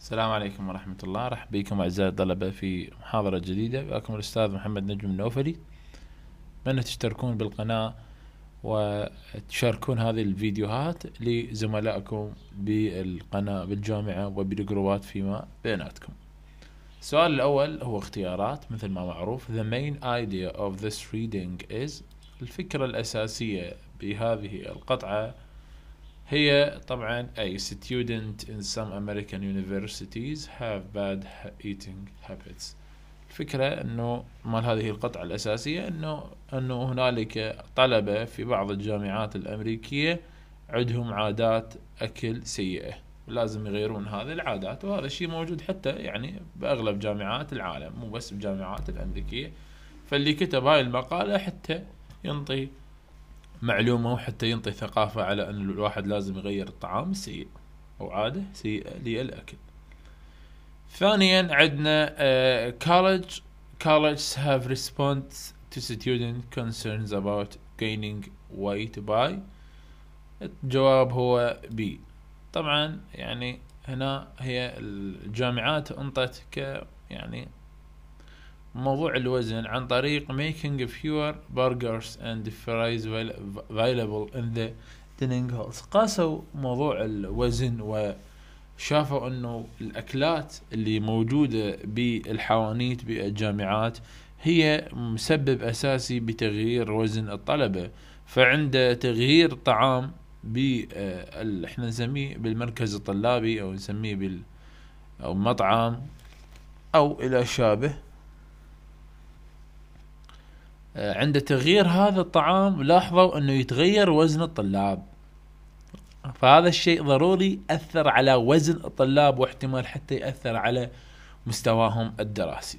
السلام عليكم ورحمة الله رحب بكم أعزائي الطلبة في محاضرة جديدة معكم الأستاذ محمد نجم النوفلي أتمنى تشتركون بالقناة وتشاركون هذه الفيديوهات لزملائكم بالقناة بالجامعة وبالجروبات فيما بيناتكم السؤال الأول هو اختيارات مثل ما معروف The main idea of this reading is الفكرة الأساسية بهذه القطعة هي طبعا a student in some American universities have bad eating habits الفكرة انه مال هذه القطعة الاساسية انه انه هنالك طلبة في بعض الجامعات الامريكية عندهم عادات اكل سيئة لازم يغيرون هذه العادات وهذا الشيء موجود حتى يعني باغلب جامعات العالم مو بس بجامعات الامريكية فاللي كتب هاي المقالة حتى ينطي معلومه وحتى ينطي ثقافه على ان الواحد لازم يغير الطعام سيء او عاده سيئه للاكل ثانيا عندنا uh, college colleges have response to student concerns about gaining weight by الجواب هو بي طبعا يعني هنا هي الجامعات انطت ك يعني موضوع الوزن عن طريق making fewer burgers and fries available in the dining halls قاسوا موضوع الوزن وشافوا انه الاكلات اللي موجودة بالحوانيت بالجامعات هي مسبب اساسي بتغيير وزن الطلبة فعند تغيير طعام ب آه، احنا نسميه بالمركز الطلابي او نسميه بال او مطعم او الى شابه آه، عند تغيير هذا الطعام لاحظوا انه يتغير وزن الطلاب فهذا الشيء ضروري اثر على وزن الطلاب واحتمال حتى ياثر على مستواهم الدراسي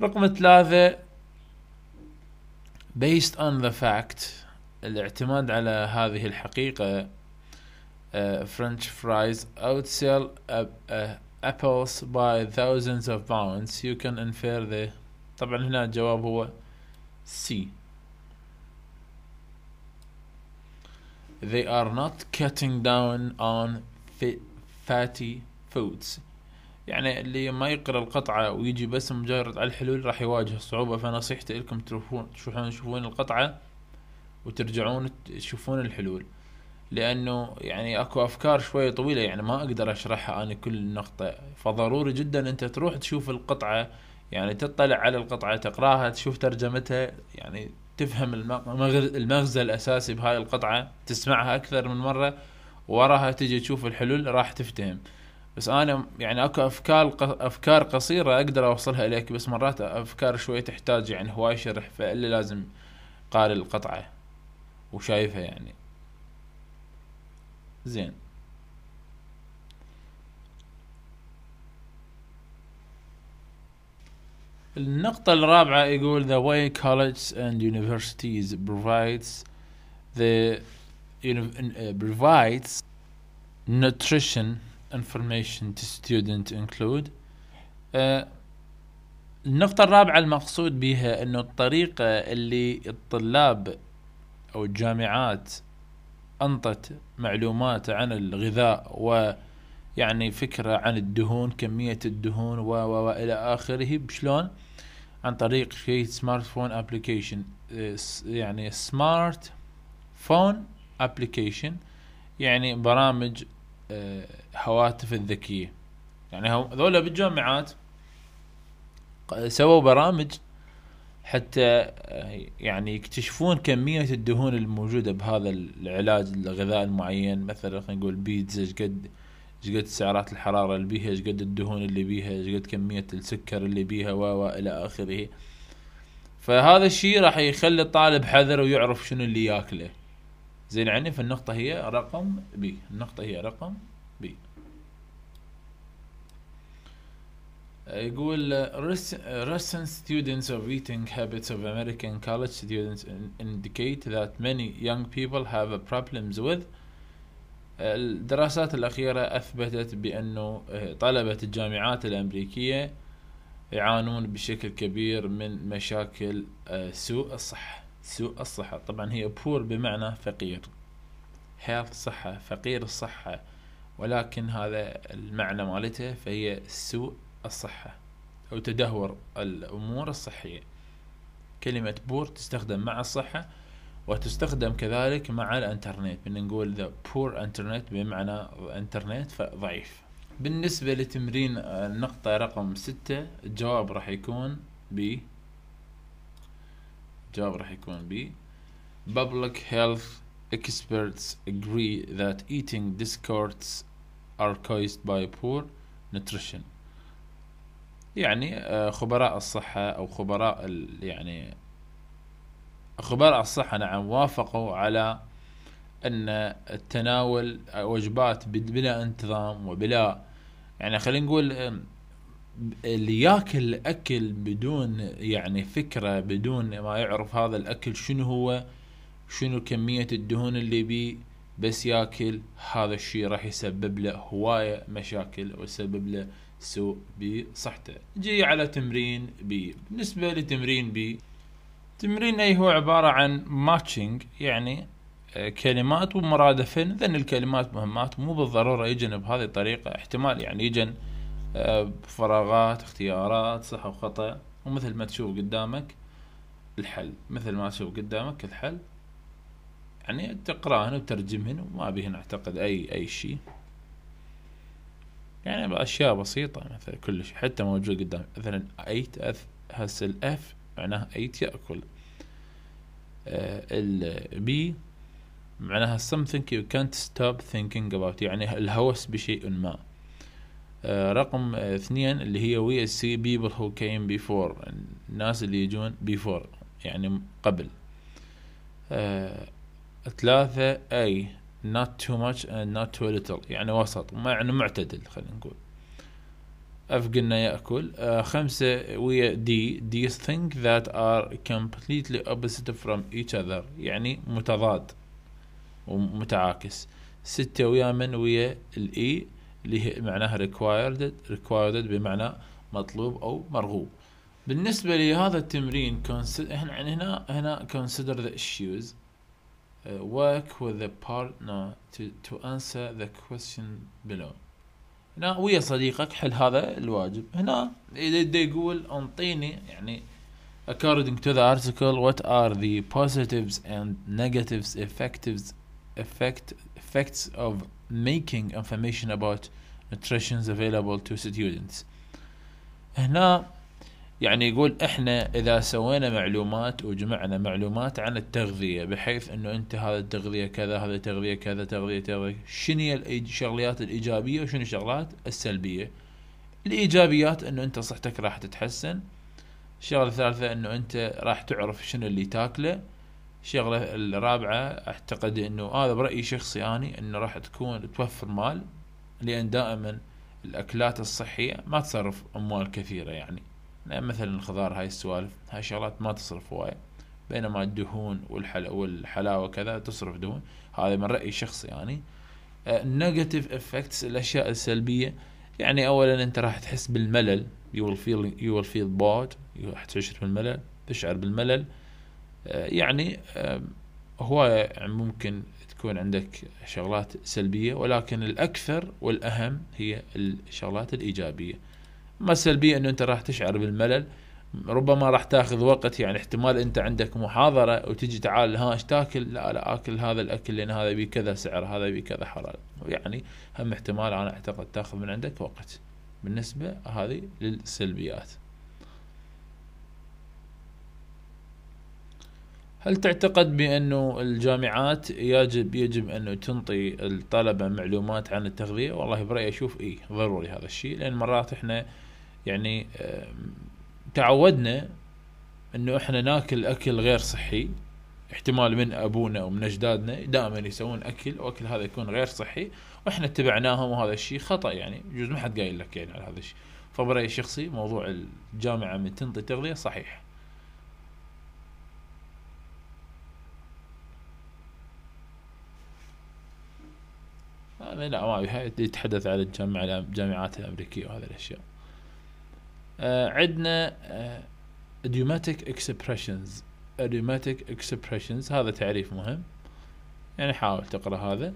رقم ثلاثة based on the fact الاعتماد على هذه الحقيقة uh, French fries outsell uh, uh, apples by thousands of pounds you can infer the طبعا هنا الجواب هو C. They are not cutting down on fatty foods. يعني اللي ما يقرا القطعة ويجي بس مجرد على الحلول راح يواجه صعوبة فنصيحتي لكم تروحون تشوفون تشوفون القطعة وترجعون تشوفون الحلول لأنه يعني أكو أفكار شوية طويلة يعني ما أقدر أشرحها أنا كل نقطة فضروري جدا أنت تروح تشوف القطعة يعني تطلع على القطعة تقراها تشوف ترجمتها يعني تفهم المغزى الأساسي بهاي القطعة تسمعها أكثر من مرة وراها تجي تشوف الحلول راح تفتهم بس أنا يعني أكو أفكار أفكار قصيرة أقدر أوصلها إليك بس مرات أفكار شوية تحتاج يعني هواي شرح فإلا لازم قارئ القطعة وشايفها يعني زين النقطة الرابعة يقول the way colleges and universities provides the uh, provides nutrition information to students include uh, النقطة الرابعة المقصود بها انه الطريقة اللي الطلاب او الجامعات انطت معلومات عن الغذاء و يعني فكرة عن الدهون كمية الدهون و و إلى آخره بشلون عن طريق شيء سمارت فون ابلكيشن يعني سمارت فون ابلكيشن يعني برامج إيه، هواتف الذكيه يعني هذول بالجامعات سووا برامج حتى إيه، يعني يكتشفون كمية الدهون الموجودة بهذا العلاج الغذاء المعين مثلا خلينا نقول بيتزا قد شقد سعرات الحرارة اللي بيها شقد الدهون اللي بيها شقد كمية السكر اللي بيها و إلى آخره فهذا الشيء راح يخلي الطالب حذر ويعرف شنو اللي ياكله زين عني فالنقطة هي رقم بي النقطة هي رقم بي يقول Russian students of eating habits of American college students indicate that many young people have problems with الدراسات الأخيرة أثبتت بأنه آه، طلبة الجامعات الأمريكية يعانون بشكل كبير من مشاكل آه، سوء الصحة سوء الصحة طبعا هي بور بمعنى فقير health صحة فقير الصحة ولكن هذا المعنى مالته فهي سوء الصحة أو تدهور الأمور الصحية كلمة بور تستخدم مع الصحة وتستخدم كذلك مع الانترنت بنقول the poor internet بمعنى انترنت ضعيف بالنسبة لتمرين النقطة رقم ستة الجواب راح يكون ب الجواب راح يكون ب public health experts agree that eating discords are caused by poor nutrition يعني آه، خبراء الصحة أو خبراء يعني خبراء الصحة نعم وافقوا على أن التناول وجبات بلا انتظام وبلا يعني خلينا نقول اللي ياكل اكل بدون يعني فكره بدون ما يعرف هذا الاكل شنو هو شنو كميه الدهون اللي بيه بس ياكل هذا الشيء راح يسبب له هوايه مشاكل ويسبب له سوء بصحته جي على تمرين بي بالنسبه لتمرين بي تمرين اي هو عباره عن ماتشنج يعني آه، كلمات ومرادفين ذن الكلمات مهمات مو بالضروره يجن بهذه الطريقه احتمال يعني يجن آه، فراغات اختيارات صح وخطا ومثل ما تشوف قدامك الحل مثل ما تشوف قدامك الحل يعني تقراهن وترجمهن وما بهن اعتقد اي اي شيء يعني باشياء بسيطه مثلا كلش حتى موجود قدام مثلا ايت هسه الاف معناها ايت يأكل البي آه، معناها something you can't stop thinking about يعني الهوس بشيء ما آه، رقم آه، اثنين اللي هي we see people who came before الناس اللي يجون before يعني قبل ثلاثة اي not too much and not too little يعني وسط يعني معتدل خلينا نقول اف قلنا ياكل آه خمسه ويا دي دي think that are completely opposite from each other يعني متضاد ومتعاكس سته ويا من ويا الاي اللي هي معناها required required بمعنى مطلوب او مرغوب بالنسبه لهذا التمرين احنا هنا هنا consider the issues uh, work with the partner to, to answer the question below هنا ويا صديقك حل هذا الواجب هنا يبدا يقول انطيني يعني according to the article what are the positives and negatives effectives effect effects of making information about nutrition available to students هنا يعني يقول احنا اذا سوينا معلومات وجمعنا معلومات عن التغذيه بحيث انه انت هذا التغذيه كذا هذا التغذيه كذا تغذيه كذا شنو الشغلات الايجابيه وشنو الشغلات السلبيه الايجابيات انه انت صحتك راح تتحسن الشغله الثالثه انه انت راح تعرف شنو اللي تاكله الشغله الرابعه اعتقد انه هذا آه برايي شخصي اني انه راح تكون توفر مال لان دائما الاكلات الصحيه ما تصرف اموال كثيره يعني يعني مثلا الخضار هاي السوالف هاي الشغلات ما تصرف هواية بينما الدهون والحلا والحلاوة كذا تصرف دهون هذا من رأيي الشخصي يعني النيجاتيف آه، افكتس الأشياء السلبية يعني أولا أنت راح تحس بالملل يو ويل فيل يو ويل فيل bored راح تشعر بالملل تشعر بالملل آه، يعني آه، هواية يعني ممكن تكون عندك شغلات سلبية ولكن الأكثر والأهم هي الشغلات الإيجابية ما السلبيه انه انت راح تشعر بالملل ربما راح تاخذ وقت يعني احتمال انت عندك محاضره وتجي تعال ها ايش تاكل؟ لا لا اكل هذا الاكل لان هذا بكذا كذا سعر هذا بكذا كذا حلال يعني هم احتمال انا اعتقد تاخذ من عندك وقت بالنسبه هذه للسلبيات. هل تعتقد بانه الجامعات يجب يجب انه تنطي الطلبه معلومات عن التغذيه؟ والله برايي اشوف اي ضروري هذا الشيء لان مرات احنا يعني تعودنا انه احنا ناكل اكل غير صحي احتمال من ابونا ومن اجدادنا دائما يسوون اكل واكل هذا يكون غير صحي واحنا اتبعناهم وهذا الشيء خطا يعني يجوز ما حد قايل لك يعني على هذا الشيء فبرايي شخصي موضوع الجامعه من تنطي تغذيه صحيح آه، لا ما يتحدث على الجامعات الامريكيه وهذه الاشياء آه، عندنا آه، idiomatic اكسبريشنز idiomatic اكسبريشنز هذا تعريف مهم يعني حاول تقرا هذا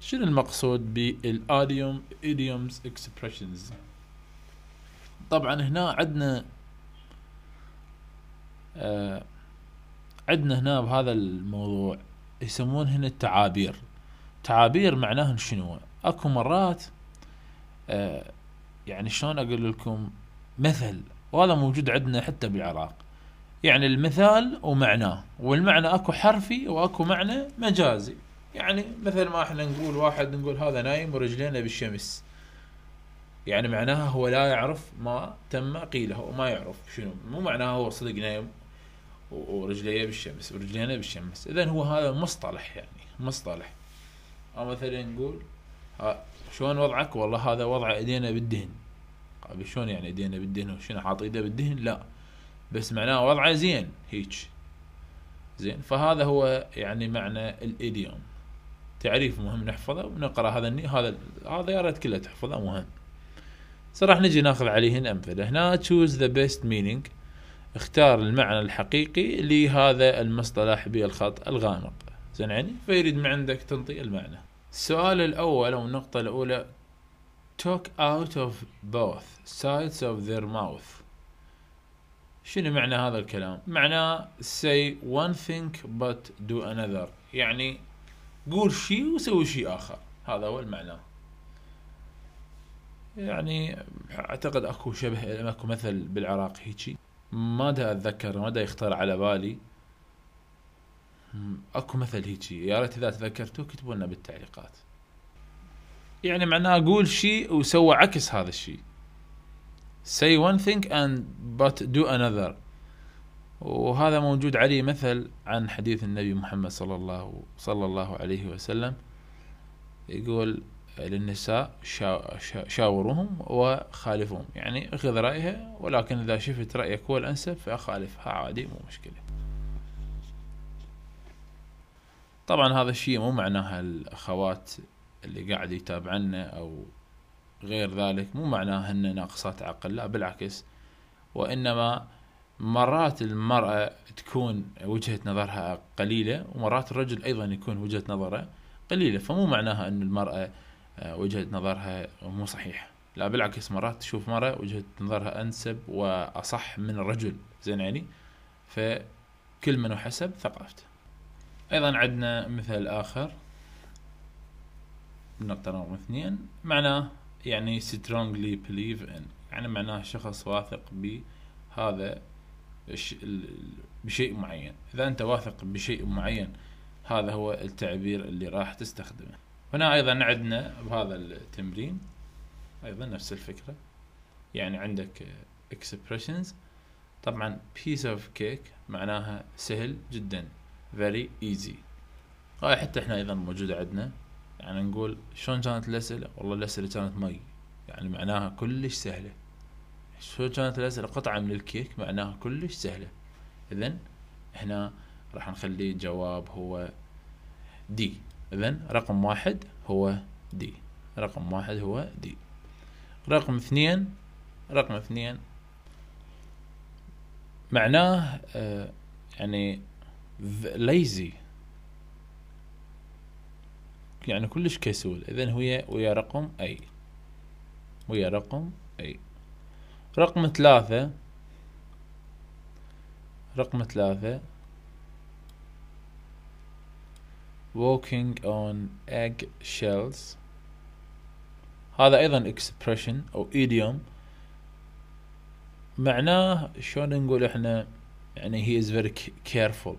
شنو المقصود بالاديوم ايديومز اكسبريشنز طبعا هنا عندنا آه عندنا هنا بهذا الموضوع يسمون هنا التعابير تعابير معناهن شنو اكو مرات آه يعني شلون اقول لكم مثل وهذا موجود عندنا حتى بالعراق يعني المثال ومعناه والمعنى اكو حرفي واكو معنى مجازي يعني مثل ما احنا نقول واحد نقول هذا نايم ورجلينه بالشمس يعني معناها هو لا يعرف ما تم قيله وما يعرف شنو مو معناها هو صدق نايم ورجليه بالشمس ورجلينه بالشمس اذا هو هذا مصطلح يعني مصطلح او مثلا نقول آه، شلون وضعك والله هذا وضع ايدينا بالدهن قال شلون يعني ايدينا بالدهن شنو حاط ايده بالدهن لا بس معناه وضعه زين هيك زين فهذا هو يعني معنى الايديوم تعريف مهم نحفظه ونقرا هذا الني... هذا هذا يا ريت كله تحفظه مهم صراحة نجي ناخذ عليهن امثله هنا تشوز ذا بيست مينينج اختار المعنى الحقيقي لهذا المصطلح بالخط الغامق زين يعني فيريد من عندك تنطي المعنى السؤال الأول أو النقطة الأولى talk out of both sides of their mouth شنو معنى هذا الكلام؟ معناه say one thing but do another يعني قول شيء وسوي شيء آخر هذا هو المعنى يعني أعتقد أكو شبه أكو مثل بالعراق هيجي ما دا أتذكر ما دا يخطر على بالي اكو مثل هيجي يا ريت اذا تذكرتوه كتبوا لنا بالتعليقات يعني معناه اقول شيء وسوى عكس هذا الشيء say one thing and but do another وهذا موجود عليه مثل عن حديث النبي محمد صلى الله صلى الله عليه وسلم يقول للنساء شاوروهم وخالفوهم شاورهم وخالفهم يعني خذ رأيها ولكن إذا شفت رأيك هو الأنسب فأخالفها عادي مو مشكلة طبعا هذا الشيء مو معناها الاخوات اللي قاعد يتابعنا او غير ذلك مو معناها ان ناقصات عقل لا بالعكس وانما مرات المرأة تكون وجهة نظرها قليلة ومرات الرجل أيضا يكون وجهة نظره قليلة فمو معناها أن المرأة آه، وجهة نظرها مو صحيحة لا بالعكس مرات تشوف مرأة وجهة نظرها أنسب وأصح من الرجل زين يعني فكل من وحسب ثقافته أيضا عندنا مثل آخر النقطة رقم اثنين معناه يعني strongly believe in يعني معناه شخص واثق بهذا بشيء معين إذا أنت واثق بشيء معين هذا هو التعبير اللي راح تستخدمه هنا أيضا عندنا بهذا التمرين أيضا نفس الفكرة يعني عندك expressions طبعا piece of cake معناها سهل جدا very easy هاي حتى احنا ايضا موجودة عندنا يعني نقول شلون كانت الاسئلة والله الاسئلة كانت مي يعني معناها كلش سهلة شلون كانت الاسئلة قطعة من الكيك معناها كلش سهلة اذا احنا راح نخلي الجواب هو دي اذا رقم واحد هو دي رقم واحد هو دي رقم اثنين رقم اثنين معناه آه، يعني ليزي يعني كلش كسول اذا هي ويا رقم اي ويا رقم اي رقم ثلاثة رقم ثلاثة walking on eggshells هذا ايضا expression او idiom معناه شلون نقول احنا يعني he is very careful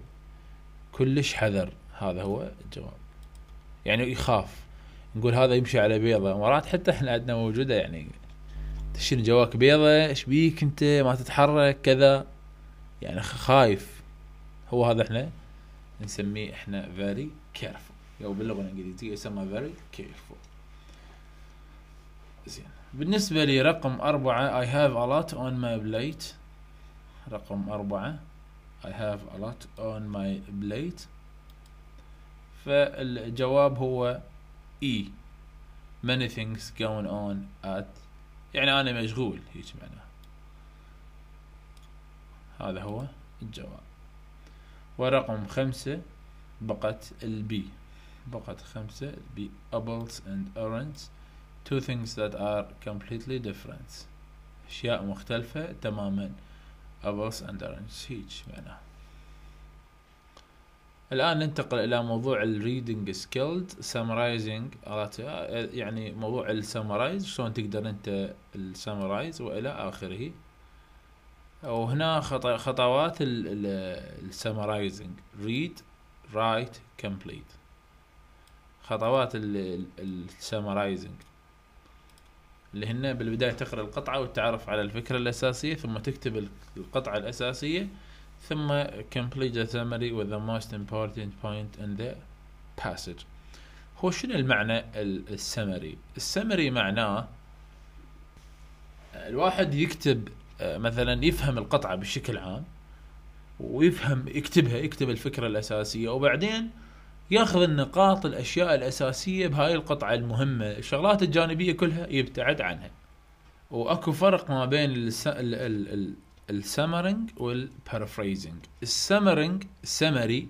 كلش حذر هذا هو الجواب يعني يخاف نقول هذا يمشي على بيضة مرات حتى احنا عندنا موجودة يعني تشيل جواك بيضة ايش بيك انت ما تتحرك كذا يعني خايف هو هذا احنا نسميه احنا very careful او باللغة الانجليزية يسمى very careful زين بالنسبة لي رقم أربعة اي هاف ا لوت اون ماي بليت رقم أربعة I have a lot on my plate فالجواب هو E many things going on at يعني أنا مشغول هيك معناه هذا هو الجواب ورقم خمسة بقت البي بقت خمسة البي apples and oranges two things that are completely different أشياء مختلفة تماما above underage سيج معناه الآن ننتقل إلى موضوع الريدنج سكيلد سامرايزنج يعني موضوع السامرايز شلون تقدر أنت السامرايز وإلى آخره وهنا خطوات السامرايزنج ريد رايت كومبليت خطوات السامرايزنج اللي هن بالبداية تقرأ القطعة وتعرف على الفكرة الأساسية ثم تكتب القطعة الأساسية ثم complete the summary with the most important point in the passage هو شنو المعنى السمري السمري معناه الواحد يكتب آه، مثلا يفهم القطعة بشكل عام ويفهم يكتبها يكتب الفكرة الأساسية وبعدين ياخذ النقاط الاشياء الاساسيه بهاي القطعه المهمه الشغلات الجانبيه كلها يبتعد عنها واكو فرق ما بين السمرنج والبارافريزنج السمرنج السمري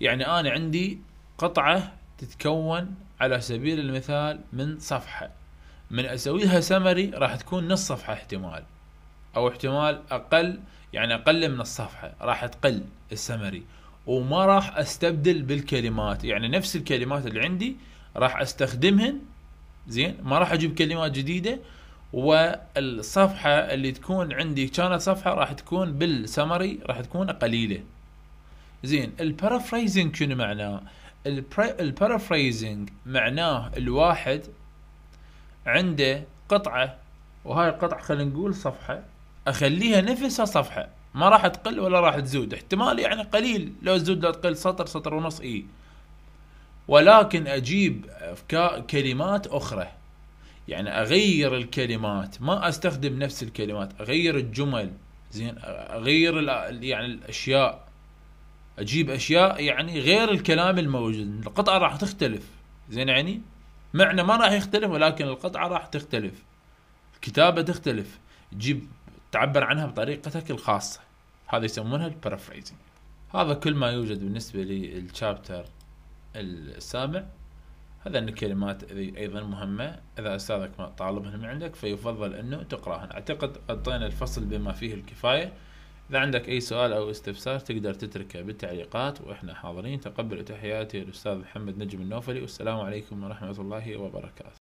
يعني انا عندي قطعه تتكون على سبيل المثال من صفحه من اسويها سمري راح تكون نص صفحه احتمال او احتمال اقل يعني اقل من الصفحه راح تقل السمري وما راح استبدل بالكلمات يعني نفس الكلمات اللي عندي راح استخدمهن زين ما راح اجيب كلمات جديده والصفحه اللي تكون عندي كانت صفحه راح تكون بالسمري راح تكون قليله زين البارافريزنج شنو معناه البارافريزنج معناه الواحد عنده قطعه وهاي القطعه خلينا نقول صفحه اخليها نفسها صفحه ما راح تقل ولا راح تزود احتمال يعني قليل لو تزود لو تقل سطر سطر ونص اي ولكن اجيب كلمات اخرى يعني اغير الكلمات ما استخدم نفس الكلمات اغير الجمل زين اغير يعني الاشياء اجيب اشياء يعني غير الكلام الموجود القطعه راح تختلف زين يعني معنى ما راح يختلف ولكن القطعه راح تختلف الكتابه تختلف تجيب تعبر عنها بطريقتك الخاصة هذا يسمونها البرافريزنج هذا كل ما يوجد بالنسبة للشابتر السابع هذا ان الكلمات ايضا مهمة اذا استاذك ما طالبها من عندك فيفضل انه تقراها اعتقد غطينا الفصل بما فيه الكفاية اذا عندك اي سؤال او استفسار تقدر تتركه بالتعليقات واحنا حاضرين تقبل تحياتي الاستاذ محمد نجم النوفلي والسلام عليكم ورحمة الله وبركاته